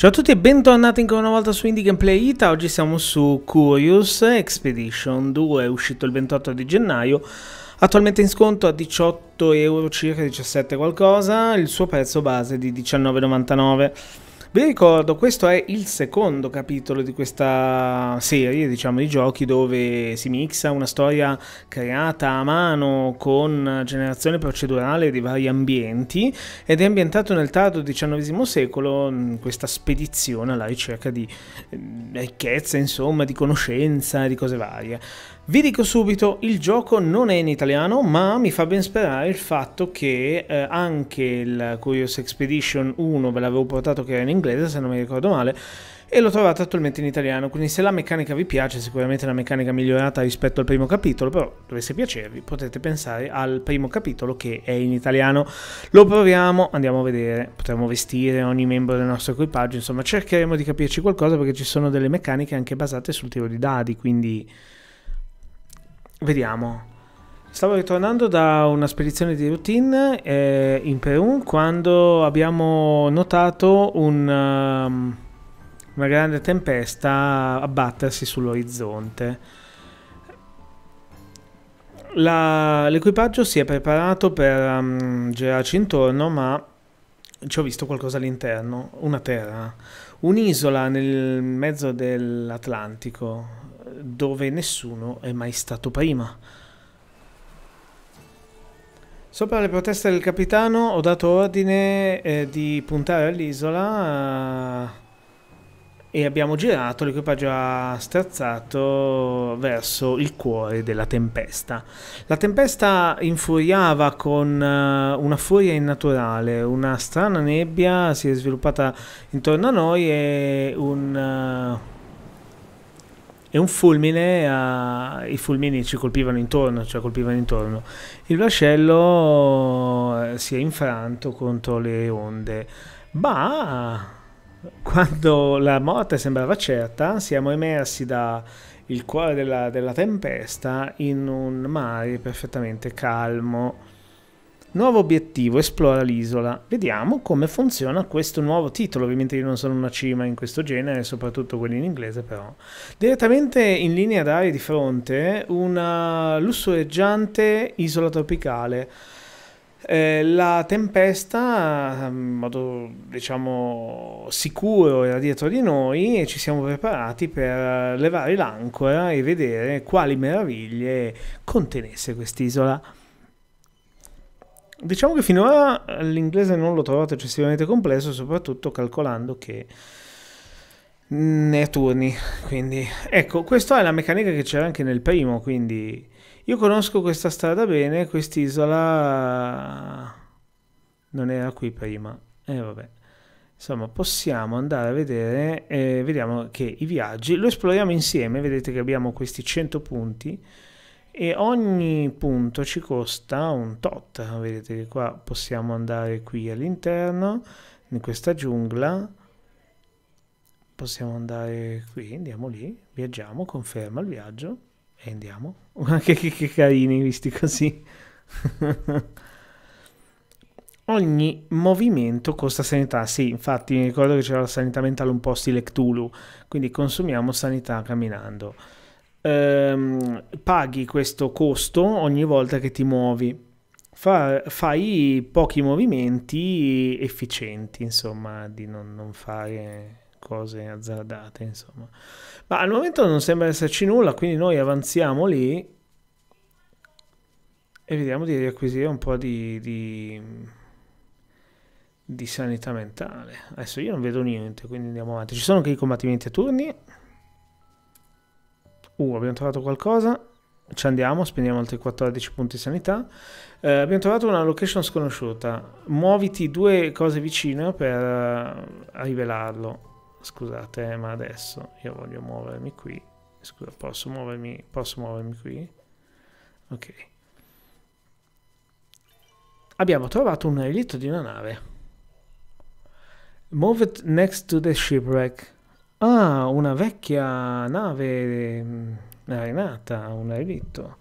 Ciao a tutti e bentornati ancora una volta su Indie Gameplay Ita, oggi siamo su Curious Expedition 2, è uscito il 28 di gennaio, attualmente in sconto a 18 euro circa, 17 qualcosa, il suo prezzo base di 19,99 vi ricordo, questo è il secondo capitolo di questa serie, diciamo, di giochi dove si mixa una storia creata a mano con generazione procedurale di vari ambienti ed è ambientato nel tardo XIX secolo in mm, questa spedizione alla ricerca di mm, ricchezza, insomma, di conoscenza, di cose varie. Vi dico subito, il gioco non è in italiano, ma mi fa ben sperare il fatto che eh, anche il Curious Expedition 1 ve l'avevo portato che era in inglese, se non mi ricordo male, e l'ho trovato attualmente in italiano, quindi se la meccanica vi piace, sicuramente è una meccanica migliorata rispetto al primo capitolo, però dovesse piacervi potete pensare al primo capitolo che è in italiano. Lo proviamo, andiamo a vedere, potremmo vestire ogni membro del nostro equipaggio, insomma cercheremo di capirci qualcosa perché ci sono delle meccaniche anche basate sul tiro di dadi, quindi vediamo. Stavo ritornando da una spedizione di routine eh, in Perù quando abbiamo notato un, um, una grande tempesta abbattersi sull'orizzonte. La, l'equipaggio si è preparato per um, girarci intorno, ma ci ho visto qualcosa all'interno, una terra, un'isola nel mezzo dell'Atlantico dove nessuno è mai stato prima. Sopra le proteste del capitano ho dato ordine eh, di puntare all'isola eh, e abbiamo girato, l'equipaggio ha strazzato verso il cuore della tempesta. La tempesta infuriava con eh, una furia innaturale, una strana nebbia si è sviluppata intorno a noi e un eh, e un fulmine, a, i fulmini ci colpivano intorno, cioè colpivano intorno. Il vascello eh, si è infranto contro le onde, ma quando la morte sembrava certa siamo emersi dal cuore della, della tempesta in un mare perfettamente calmo Nuovo obiettivo, esplora l'isola. Vediamo come funziona questo nuovo titolo. Ovviamente io non sono una cima in questo genere, soprattutto quelli in inglese però. Direttamente in linea d'aria di fronte una lussureggiante isola tropicale. Eh, la tempesta, ehm, in modo diciamo sicuro, era dietro di noi e ci siamo preparati per levare l'ancora e vedere quali meraviglie contenesse quest'isola. Diciamo che finora l'inglese non l'ho trovato eccessivamente complesso, soprattutto calcolando che ne è turni. Quindi, ecco, questa è la meccanica che c'era anche nel primo, quindi io conosco questa strada bene, quest'isola non era qui prima. E eh, vabbè. Insomma, possiamo andare a vedere, eh, vediamo che i viaggi lo esploriamo insieme, vedete che abbiamo questi 100 punti e ogni punto ci costa un tot vedete che qua possiamo andare qui all'interno in questa giungla possiamo andare qui andiamo lì viaggiamo conferma il viaggio e andiamo che, che, che carini visti così ogni movimento costa sanità. Sì, infatti mi ricordo che c'era la sanità mentale un po' stile Cthulhu, quindi consumiamo sanità camminando ehm, paghi questo costo ogni volta che ti muovi. Fa, fai pochi movimenti efficienti, insomma, di non, non fare cose azzardate, insomma. Ma al momento non sembra esserci nulla, quindi noi avanziamo lì e vediamo di riacquisire un po' di, di, di sanità mentale. Adesso io non vedo niente, quindi andiamo avanti. Ci sono anche i combattimenti a turni. Uh, abbiamo trovato qualcosa. Ci andiamo, spendiamo altri 14 punti sanità. Eh, abbiamo trovato una location sconosciuta. Muoviti due cose vicine per eh, rivelarlo. Scusate, eh, ma adesso io voglio muovermi qui. Scusa, posso muovermi, posso muovermi qui? Ok. Abbiamo trovato un relitto di una nave. Move it next to the shipwreck. Ah, una vecchia nave mm, arenata, un relitto.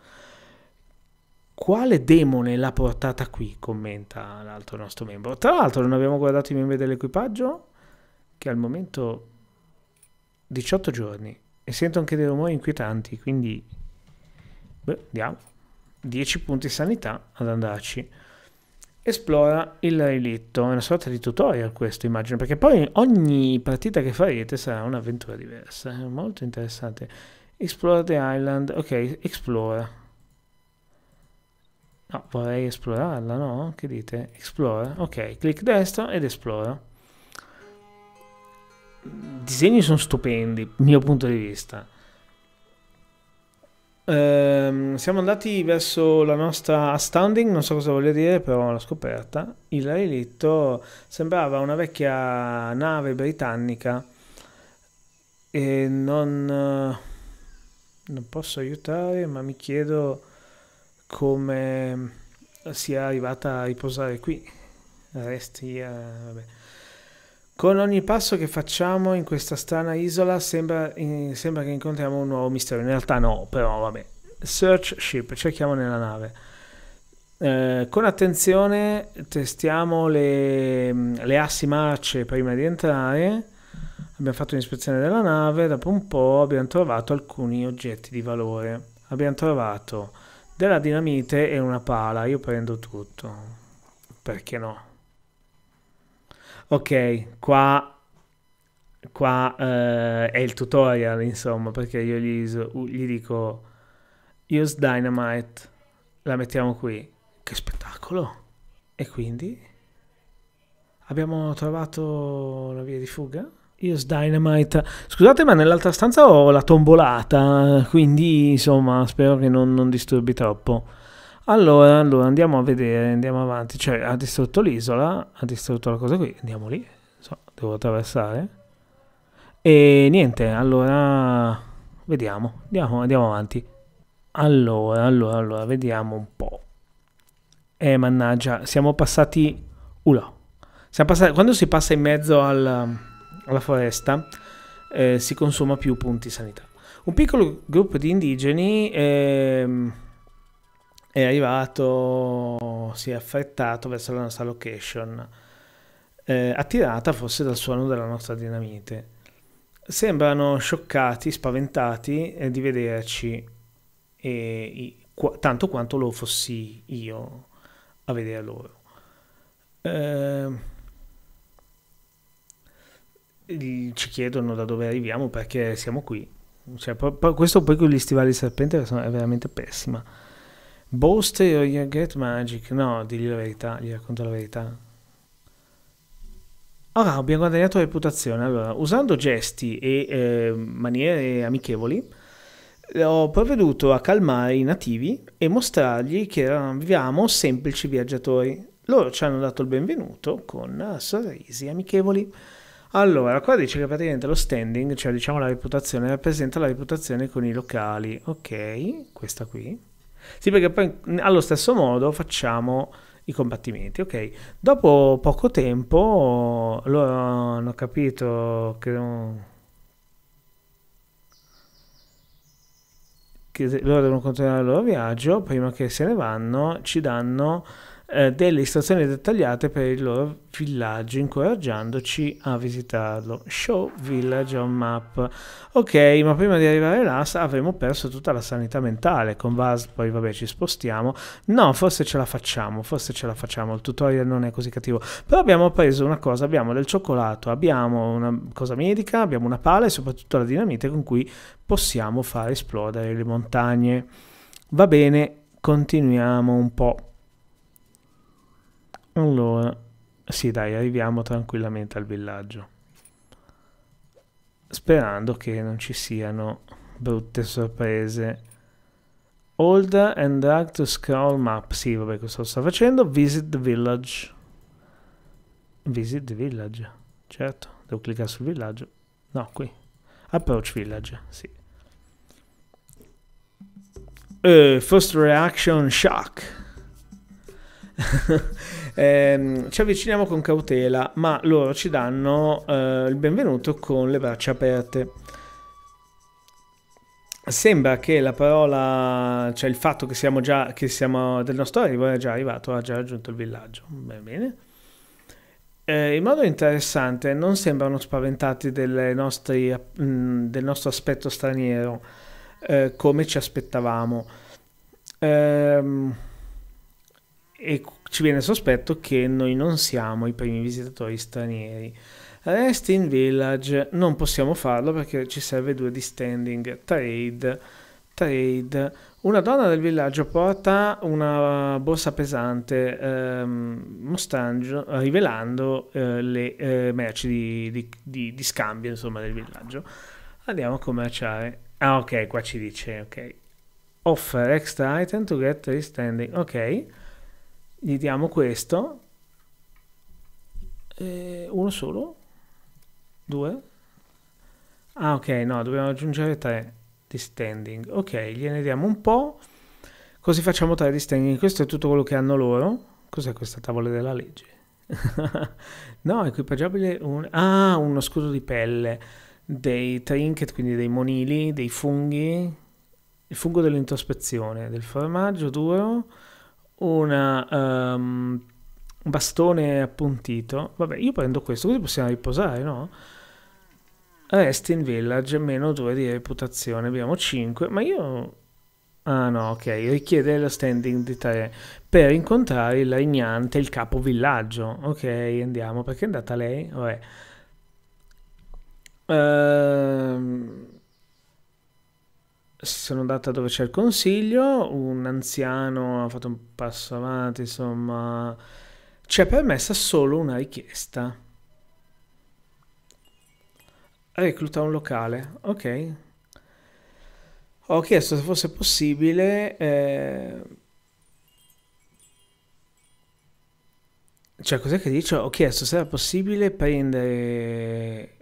Quale demone l'ha portata qui? Commenta l'altro nostro membro. Tra l'altro non abbiamo guardato i membri dell'equipaggio, che al momento 18 giorni, e sento anche dei rumori inquietanti, quindi... Beh, andiamo. 10 punti sanità ad andarci esplora il relitto, è una sorta di tutorial questo immagino, perché poi ogni partita che farete sarà un'avventura diversa, è molto interessante. Explore the island, ok, explore. No, vorrei esplorarla, no? Che dite? Explore. ok, clic destro ed esplora. I disegni sono stupendi, mio punto di vista Ehm, siamo andati verso la nostra standing, non so cosa voglia dire, però l'ho scoperta. Il relitto sembrava una vecchia nave britannica e non, eh, non posso aiutare, ma mi chiedo come sia arrivata a riposare qui. Resti, eh, vabbè. Con ogni passo che facciamo in questa strana isola sembra, in, sembra, che incontriamo un nuovo mistero. In realtà no, però vabbè. Search ship, cerchiamo nella nave. Eh, con attenzione testiamo le, le, assi marce prima di entrare. Abbiamo fatto un'ispezione della nave, dopo un po' abbiamo trovato alcuni oggetti di valore. Abbiamo trovato della dinamite e una pala, io prendo tutto. Perché no? ok, qua qua uh, è il tutorial, insomma, perché io gli, gli, dico use dynamite, la mettiamo qui. Che spettacolo! E quindi abbiamo trovato la via di fuga. Use dynamite. Scusate, ma nell'altra stanza ho la tombolata, quindi insomma, spero che non, non disturbi troppo. Allora, allora, andiamo a vedere, andiamo avanti. Cioè, ha distrutto l'isola, ha distrutto la cosa qui, andiamo lì. So, devo attraversare. E niente, allora, vediamo, andiamo, andiamo avanti. Allora, allora, allora, vediamo un po'. Eh, mannaggia, siamo passati... Ula. Siamo passati... Quando si passa in mezzo al, alla foresta, eh, si consuma più punti sanità. Un piccolo gruppo di indigeni... Eh, è arrivato, si è affrettato verso la nostra location, eh, attirata forse dal suono della nostra dinamite. Sembrano scioccati, spaventati eh, di vederci, e, qu- tanto quanto lo fossi io a vedere loro. Eh, ci chiedono da dove arriviamo perché siamo qui. Cioè, po- po- questo poi con gli stivali serpente è veramente pessima. Boste o You Get Magic? No, digli la verità, gli racconto la verità. Ora abbiamo guadagnato reputazione. Allora, usando gesti e eh, maniere amichevoli, ho provveduto a calmare i nativi e mostrargli che eravamo semplici viaggiatori. Loro ci hanno dato il benvenuto con sorrisi amichevoli. Allora, qua dice che praticamente lo standing, cioè diciamo la reputazione, rappresenta la reputazione con i locali. Ok, questa qui. Sì, perché poi allo stesso modo facciamo i combattimenti, ok. Dopo poco tempo loro hanno capito che... che loro devono continuare il loro viaggio, prima che se ne vanno ci danno eh, delle istruzioni dettagliate per il loro villaggio, incoraggiandoci a visitarlo. Show Village on Map. Ok, ma prima di arrivare là avremo perso tutta la sanità mentale. Con Vaz poi vabbè ci spostiamo. No, forse ce la facciamo, forse ce la facciamo. Il tutorial non è così cattivo. Però abbiamo preso una cosa, abbiamo del cioccolato, abbiamo una cosa medica, abbiamo una pala e soprattutto la dinamite con cui possiamo far esplodere le montagne. Va bene, continuiamo un po'. Allora, sì dai, arriviamo tranquillamente al villaggio. Sperando che non ci siano brutte sorprese. Hold and drag to scroll map. Sì, vabbè, questo lo sta facendo. Visit the village. Visit the village. Certo, devo cliccare sul villaggio. No, qui. Approach village, sì. Uh, first reaction shock. Eh, ci avviciniamo con cautela, ma loro ci danno eh, il benvenuto con le braccia aperte. Sembra che la parola, cioè il fatto che siamo già, che siamo del nostro arrivo è già arrivato, ha già raggiunto il villaggio. Bene, bene. Eh, in modo interessante, non sembrano spaventati del, nostri, mh, del nostro aspetto straniero, eh, come ci aspettavamo. Eh, e ci viene sospetto che noi non siamo i primi visitatori stranieri. Rest in Village non possiamo farlo perché ci serve due di standing. Trade, trade. Una donna del villaggio porta una borsa pesante ehm, rivelando eh, le eh, merci di, di, di, di, scambio insomma, del villaggio. Andiamo a commerciare. Ah ok, qua ci dice, ok. Offer extra item to get standing. Ok gli diamo questo, eh, uno solo, due, ah ok, no, dobbiamo aggiungere tre di standing, ok, gliene diamo un po', così facciamo tre di standing, questo è tutto quello che hanno loro, cos'è questa tavola della legge? no, equipaggiabile, un... ah, uno scudo di pelle, dei trinket, quindi dei monili, dei funghi, il fungo dell'introspezione, del formaggio duro, una, um, un bastone appuntito. Vabbè, io prendo questo, così possiamo riposare, no? Rest in Village, meno 2 di reputazione, abbiamo 5, ma io... Ah no, ok, richiede lo standing di 3 per incontrare il regnante, il capo villaggio. Ok, andiamo, perché è andata lei? Vabbè. Ehm sono andata dove c'è il consiglio, un anziano ha fatto un passo avanti, insomma, ci è permessa solo una richiesta. Recluta un locale, ok. Ho chiesto se fosse possibile... Eh... Cioè, cos'è che dice? Ho chiesto se era possibile prendere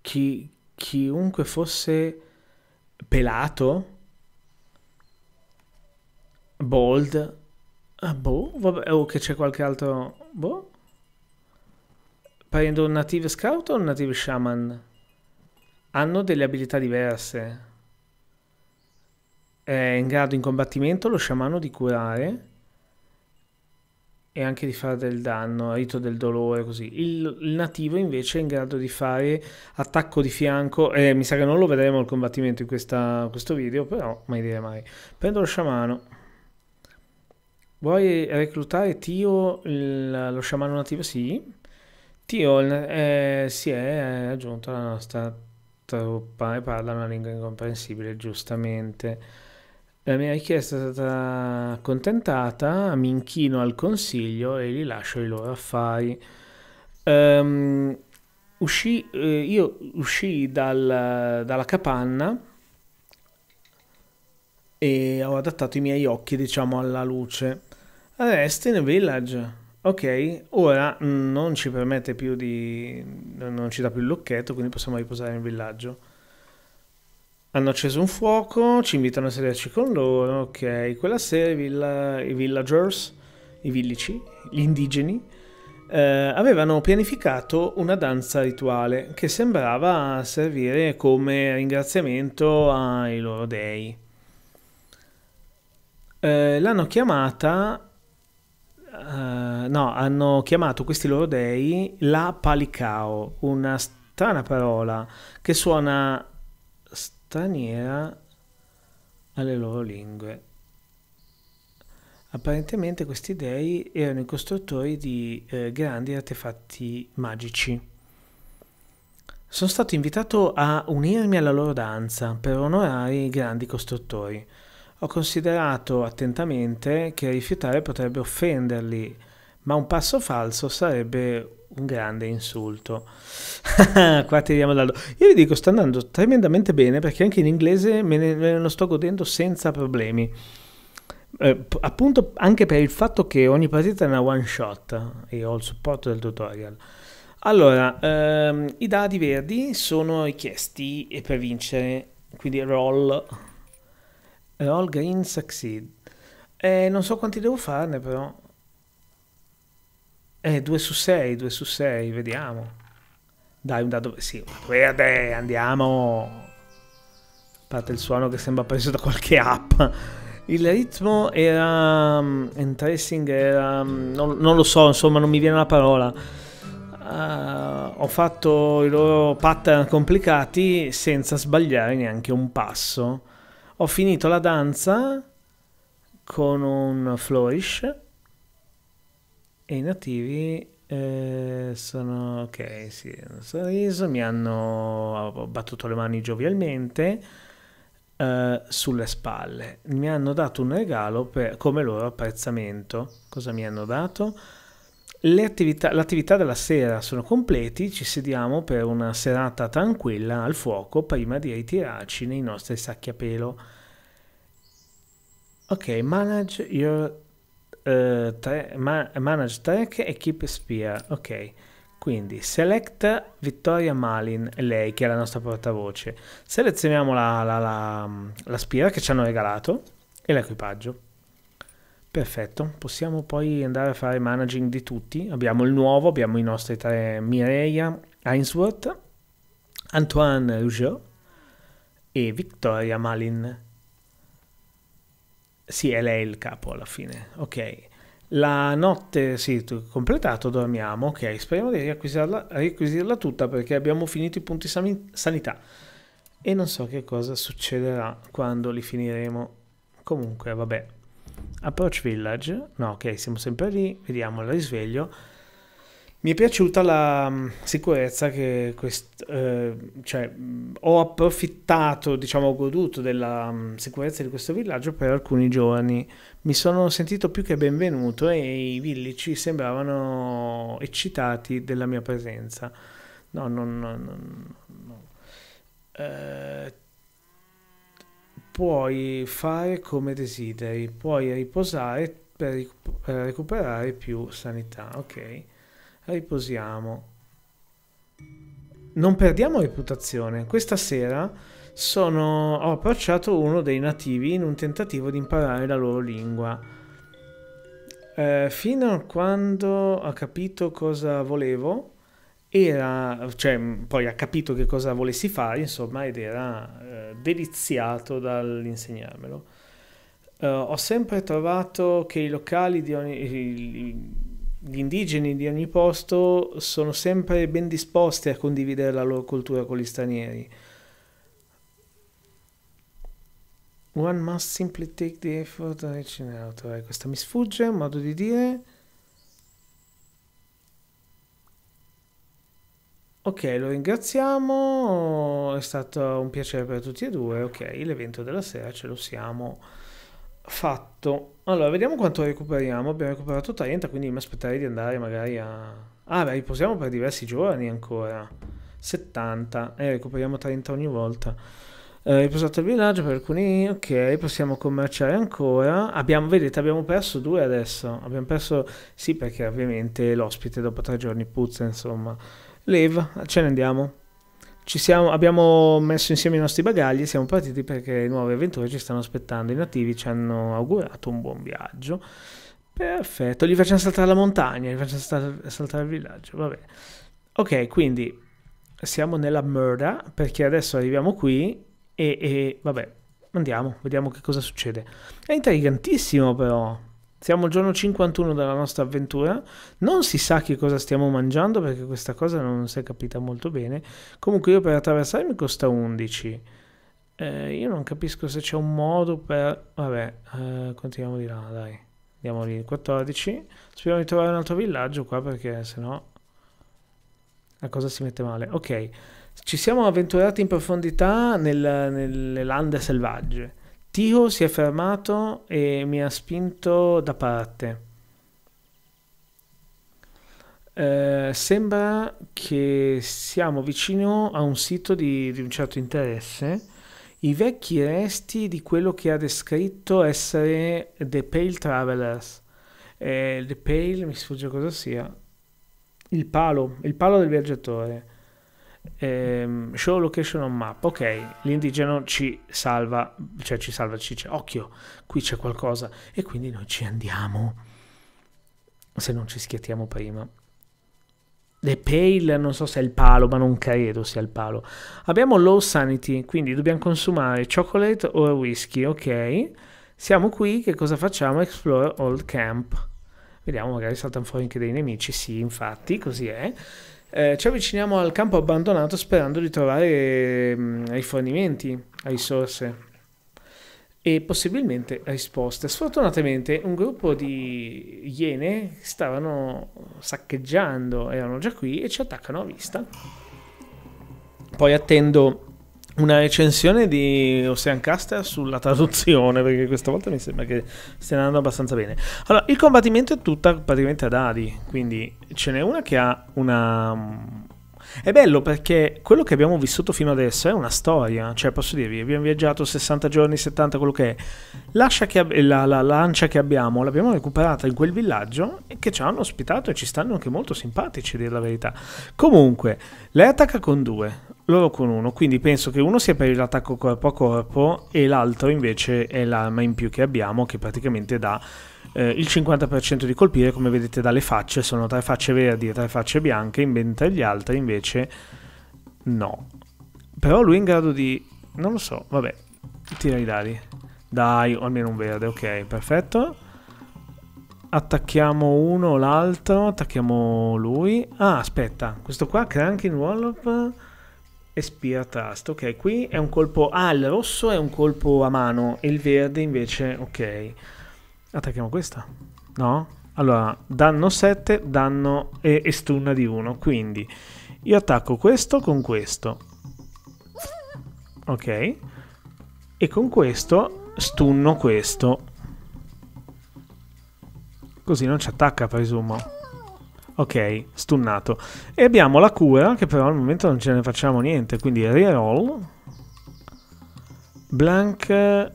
chi... chiunque fosse pelato, bold, ah, boh, vabbè, o oh, che c'è qualche altro, boh. Prendo un native scout o un native shaman? Hanno delle abilità diverse. È in grado in combattimento lo sciamano di curare e anche di fare del danno, rito del dolore, così. Il, il nativo invece è in grado di fare attacco di fianco, eh, mi sa che non lo vedremo il combattimento in questa, questo video, però mai dire mai. Prendo lo sciamano. Vuoi reclutare Tio, il, lo sciamano nativo? Sì. Tio eh, si è aggiunto alla nostra truppa e parla una lingua incomprensibile, giustamente. La mia richiesta è stata accontentata, mi inchino al consiglio e gli lascio i loro affari. Um, uscì, eh, io uscii dal, dalla capanna e ho adattato i miei occhi, diciamo, alla luce. Resti nel village. Ok, ora non ci permette più di... non ci dà più il lucchetto, quindi possiamo riposare in villaggio. Hanno acceso un fuoco, ci invitano a sederci con loro, ok. Quella sera i, villa, i villagers, i villici, gli indigeni, eh, avevano pianificato una danza rituale che sembrava servire come ringraziamento ai loro dei. Eh, l'hanno chiamata, eh, no, hanno chiamato questi loro dei la Palicao, una strana parola che suona straniera alle loro lingue. Apparentemente questi dei erano i costruttori di eh, grandi artefatti magici. Sono stato invitato a unirmi alla loro danza per onorare i grandi costruttori. Ho considerato attentamente che rifiutare potrebbe offenderli, ma un passo falso sarebbe un grande insulto. Qua tiriamo dallo. Io vi dico, sta andando tremendamente bene perché anche in inglese me ne, me lo sto godendo senza problemi. Eh, appunto anche per il fatto che ogni partita è una one shot e ho il supporto del tutorial. Allora, ehm, i dadi verdi sono richiesti e eh, per vincere, quindi roll, roll green succeed. Eh, non so quanti devo farne però, eh, 2 su 6, 2 su 6, vediamo. Dai, un dado... Sì, verde, eh, andiamo. A parte il suono che sembra preso da qualche app. Il ritmo era... Mm, Entracing era... Mm, non, non, lo so, insomma, non mi viene la parola. Uh, ho fatto i loro pattern complicati senza sbagliare neanche un passo. Ho finito la danza con un flourish e i nativi eh, sono... ok, sì, hanno sorriso, mi hanno battuto le mani giovialmente eh, sulle spalle. Mi hanno dato un regalo per, come loro apprezzamento. Cosa mi hanno dato? le Attività, l'attività della sera sono completi, ci sediamo per una serata tranquilla al fuoco prima di ritirarci nei nostri sacchi a pelo. Ok, manage your uh, ma- manage track e keep spear. Ok. Quindi select Vittoria Malin, lei che è la nostra portavoce. Selezioniamo la, la, la, la spira che ci hanno regalato e l'equipaggio. Perfetto, possiamo poi andare a fare managing di tutti. Abbiamo il nuovo, abbiamo i nostri tre Mireia, Ainsworth, Antoine Rougeau e Victoria Malin. Sì, è lei il capo alla fine. Ok. La notte, sì, completato, dormiamo, ok, speriamo di riacquisirla, riacquisirla tutta perché abbiamo finito i punti sanità e non so che cosa succederà quando li finiremo. Comunque, vabbè. Approach Village, no, ok, siamo sempre lì, vediamo il risveglio. Mi è piaciuta la mm, sicurezza che quest, eh, cioè, mm, ho approfittato, diciamo, ho goduto della mm, sicurezza di questo villaggio per alcuni giorni. Mi sono sentito più che benvenuto e i villici sembravano eccitati della mia presenza. No, non... No, no, no. Eh, puoi fare come desideri, puoi riposare per, recuperare più sanità, ok? riposiamo. Non perdiamo reputazione. Questa sera sono... ho approcciato uno dei nativi in un tentativo di imparare la loro lingua. Eh, fino a quando ha capito cosa volevo, era, cioè, poi ha capito che cosa volessi fare, insomma, ed era eh, deliziato dall'insegnarmelo. Eh, ho sempre trovato che i locali di ogni, gli indigeni di ogni posto sono sempre ben disposti a condividere la loro cultura con gli stranieri. One must simply take the effort of reaching out. questa mi sfugge, un modo di dire. Ok, lo ringraziamo, è stato un piacere per tutti e due. Ok, l'evento della sera ce lo siamo fatto. Allora, vediamo quanto recuperiamo. Abbiamo recuperato 30, quindi mi aspetterei di andare magari a... Ah, beh, riposiamo per diversi giorni ancora. 70. E eh, recuperiamo 30 ogni volta. Eh, riposato il villaggio per alcuni... Ok, possiamo commerciare ancora. Abbiamo, vedete, abbiamo perso due adesso. Abbiamo perso... Sì, perché ovviamente l'ospite dopo tre giorni puzza, insomma. Leva, ce ne andiamo siamo, abbiamo messo insieme i nostri bagagli e siamo partiti perché le nuove avventure ci stanno aspettando. I nativi ci hanno augurato un buon viaggio. Perfetto, gli facciamo saltare la montagna, gli facciamo saltare, saltare il villaggio, vabbè. Ok, quindi siamo nella merda perché adesso arriviamo qui e, e vabbè, andiamo, vediamo che cosa succede. È intrigantissimo però, siamo al giorno 51 della nostra avventura, non si sa che cosa stiamo mangiando perché questa cosa non si è capita molto bene. Comunque io per attraversare mi costa 11. Eh, io non capisco se c'è un modo per... Vabbè, eh, continuiamo di là, dai. Andiamo lì, 14. Speriamo di trovare un altro villaggio qua perché sennò la cosa si mette male. Ok, ci siamo avventurati in profondità nel, nelle lande selvagge. Tio si è fermato e mi ha spinto da parte. Eh, sembra che siamo vicino a un sito di, di un certo interesse. I vecchi resti di quello che ha descritto essere The Pale Travelers. Eh, The Pale, mi sfugge cosa sia. Il palo, il palo del viaggiatore. Ehm, show location on map. Ok, l'indigeno ci salva, cioè ci salva, ci dice occhio, qui c'è qualcosa e quindi noi ci andiamo. Se non ci schiattiamo prima. The Pale, non so se è il palo, ma non credo sia il palo. Abbiamo low sanity, quindi dobbiamo consumare chocolate o whisky, ok? Siamo qui, che cosa facciamo? Explore Old Camp. Vediamo, magari saltano fuori anche dei nemici, sì, infatti, così è. Eh, ci avviciniamo al campo abbandonato sperando di trovare mh, mm, rifornimenti, risorse e possibilmente risposte. Sfortunatamente un gruppo di iene stavano saccheggiando, erano già qui e ci attaccano a vista. Poi attendo una recensione di Ocean Caster sulla traduzione, perché questa volta mi sembra che stia andando abbastanza bene. Allora, il combattimento è tutta praticamente ad dadi, quindi ce n'è una che ha una... Mm, è bello perché quello che abbiamo vissuto fino adesso è una storia, cioè posso dirvi, abbiamo viaggiato 60 giorni, 70, quello che è. L'ascia che ab- la, la, lancia che abbiamo l'abbiamo recuperata in quel villaggio e che ci hanno ospitato e ci stanno anche molto simpatici, a dire la verità. Comunque, lei attacca con due, loro con uno, quindi penso che uno sia per l'attacco corpo a corpo e l'altro invece è l'arma in più che abbiamo che praticamente dà eh, il 50% di colpire, come vedete dalle facce, sono tre facce verdi e tre facce bianche, mentre gli altri invece no. Però lui è in grado di... non lo so, vabbè, tira i dadi. Dai, o almeno un verde, ok, perfetto. Attacchiamo uno o l'altro, attacchiamo lui. Ah, aspetta, questo qua Cranking anche in e spear thrust. Ok, qui è un colpo... Ah, il rosso è un colpo a mano e il verde invece... Ok. Attacchiamo questa. No? Allora, danno 7, danno e, e stunna di 1. Quindi io attacco questo con questo. Ok. E con questo stunno questo. Così non ci attacca, presumo. Ok, stunnato. E abbiamo la cura, che però al momento non ce ne facciamo niente, quindi reroll. Blank...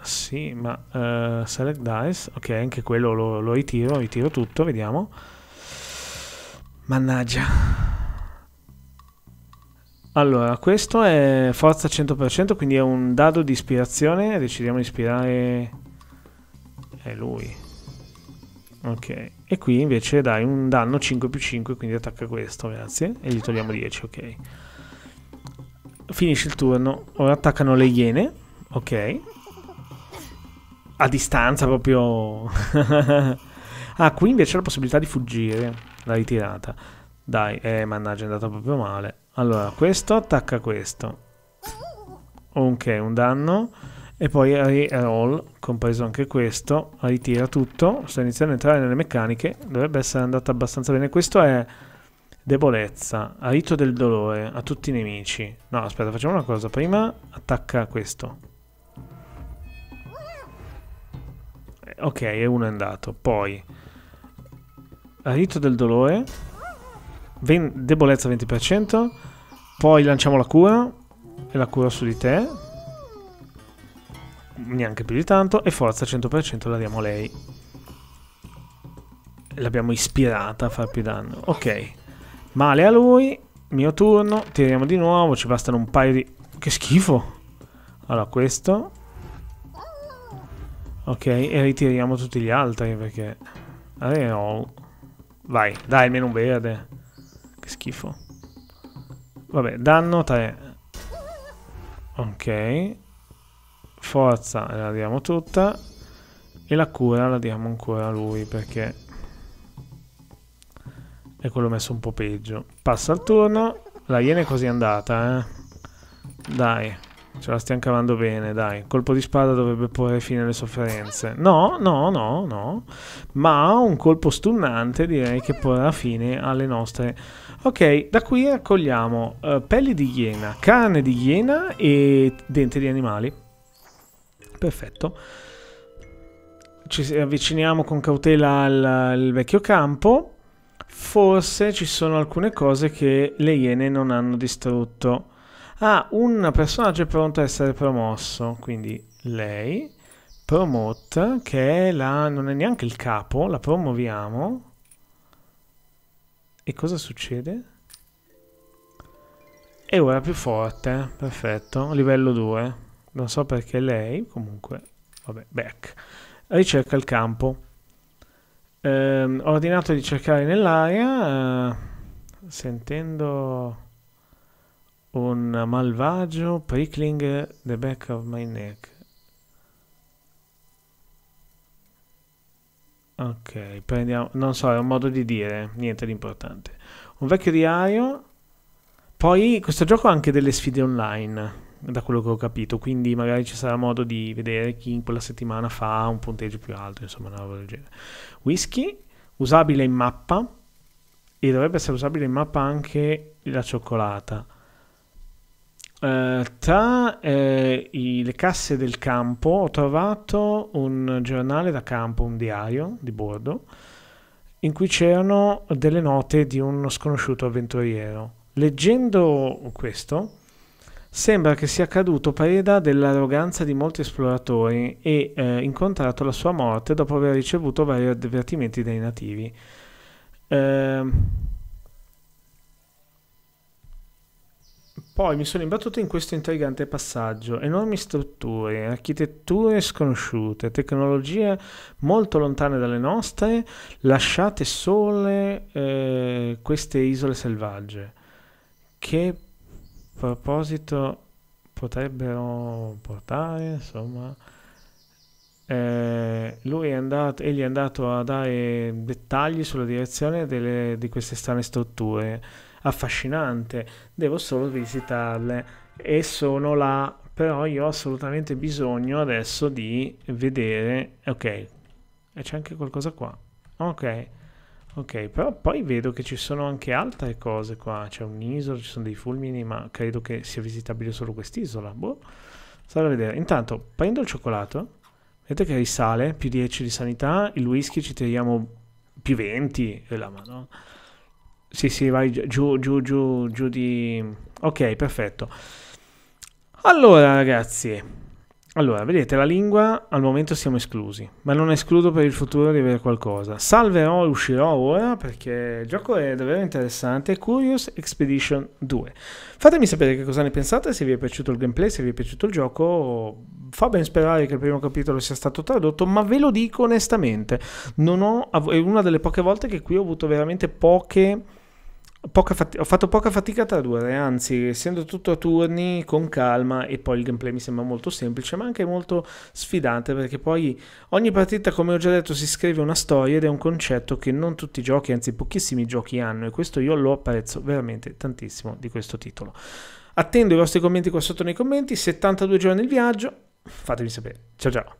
Sì, ma... Uh, select dice. Ok, anche quello lo, lo ritiro, ritiro tutto, vediamo. Mannaggia. Allora, questo è forza 100%, quindi è un dado di ispirazione. Decidiamo di ispirare... È lui. Ok. E qui invece dai un danno 5 più 5, quindi attacca questo, grazie. E gli togliamo 10, ok. Finisce il turno. Ora attaccano le iene. Ok. A distanza proprio... ah, qui invece la possibilità di fuggire. La ritirata. Dai, eh, mannaggia, è andata proprio male. Allora, questo attacca questo. Ok, un danno e poi re compreso anche questo, ritira tutto, sto iniziando ad entrare nelle meccaniche, dovrebbe essere andata abbastanza bene, questo è debolezza, rito del dolore a tutti i nemici, no aspetta facciamo una cosa, prima attacca questo, eh, ok e uno è andato, poi rito del dolore, debolezza 20%, poi lanciamo la cura e la cura su di te, neanche più di tanto, e forza 100% la diamo a lei. L'abbiamo ispirata a far più danno. Ok, male a lui, mio turno, tiriamo di nuovo, ci bastano un paio di... Che schifo! Allora, questo... Ok, e ritiriamo tutti gli altri perché... Allora, Vai, dai, almeno un verde. Che schifo. Vabbè, danno 3. Ok forza la diamo tutta e la cura la diamo ancora a lui perché è quello messo un po' peggio. Passa il turno, la iena è così andata, eh. Dai, ce la stiamo cavando bene, dai. Colpo di spada dovrebbe porre fine alle sofferenze. No, no, no, no. Ma un colpo stunnante direi che porrà fine alle nostre... Ok, da qui raccogliamo uh, pelli di iena, carne di iena e denti di animali perfetto. Ci avviciniamo con cautela al, al vecchio campo. Forse ci sono alcune cose che le Iene non hanno distrutto. Ah, un personaggio è pronto a essere promosso, quindi lei. Promote, che è la, non è neanche il capo, la promuoviamo. E cosa succede? E ora più forte, perfetto, livello 2 non so perché lei, comunque, vabbè, back, ricerca il campo. Eh, ordinato di cercare nell'area, eh, sentendo un malvagio prickling the back of my neck. Ok, prendiamo, non so, è un modo di dire, niente di importante. Un vecchio diario. Poi questo gioco ha anche delle sfide online da quello che ho capito, quindi magari ci sarà modo di vedere chi in quella settimana fa un punteggio più alto, insomma una roba del genere. Whisky, usabile in mappa, e dovrebbe essere usabile in mappa anche la cioccolata. Eh, tra eh, i, le casse del campo ho trovato un giornale da campo, un diario di bordo, in cui c'erano delle note di uno sconosciuto avventuriero. Leggendo questo, Sembra che sia caduto preda dell'arroganza di molti esploratori e eh, incontrato la sua morte dopo aver ricevuto vari avvertimenti dai nativi. Eh, Poi mi sono imbattuto in questo intrigante passaggio. Enormi strutture, architetture sconosciute, tecnologie molto lontane dalle nostre, lasciate sole eh, queste isole selvagge. Che proposito potrebbero portare, insomma, eh, lui è andato, egli è andato a dare dettagli sulla direzione delle, di queste strane strutture. Affascinante, devo solo visitarle e sono là, però io ho assolutamente bisogno adesso di vedere, ok, e c'è anche qualcosa qua, ok. Ok, però poi vedo che ci sono anche altre cose qua, c'è un'isola, ci sono dei fulmini, ma credo che sia visitabile solo quest'isola. Boh, sarà da vedere. Intanto prendo il cioccolato, vedete che risale, più 10 di sanità, il whisky ci tiriamo più 20, e la mano. Sì, sì, vai giù, giù, giù, giù di... Ok, perfetto. Allora, ragazzi, allora, vedete, la lingua al momento siamo esclusi, ma non escludo per il futuro di avere qualcosa. Salverò e oh, uscirò ora perché il gioco è davvero interessante. Curious Expedition 2. Fatemi sapere che cosa ne pensate, se vi è piaciuto il gameplay, se vi è piaciuto il gioco. Fa ben sperare che il primo capitolo sia stato tradotto, ma ve lo dico onestamente, non ho, è una delle poche volte che qui ho avuto veramente poche fat- ho fatto poca fatica a tradurre, eh, anzi, essendo tutto a turni con calma e poi il gameplay mi sembra molto semplice, ma anche molto sfidante perché poi ogni partita, come ho già detto, si scrive una storia ed è un concetto che non tutti i giochi, anzi pochissimi giochi hanno e questo io lo apprezzo veramente tantissimo di questo titolo. Attendo i vostri commenti qua sotto nei commenti, 72 giorni il viaggio, fatemi sapere. Ciao ciao.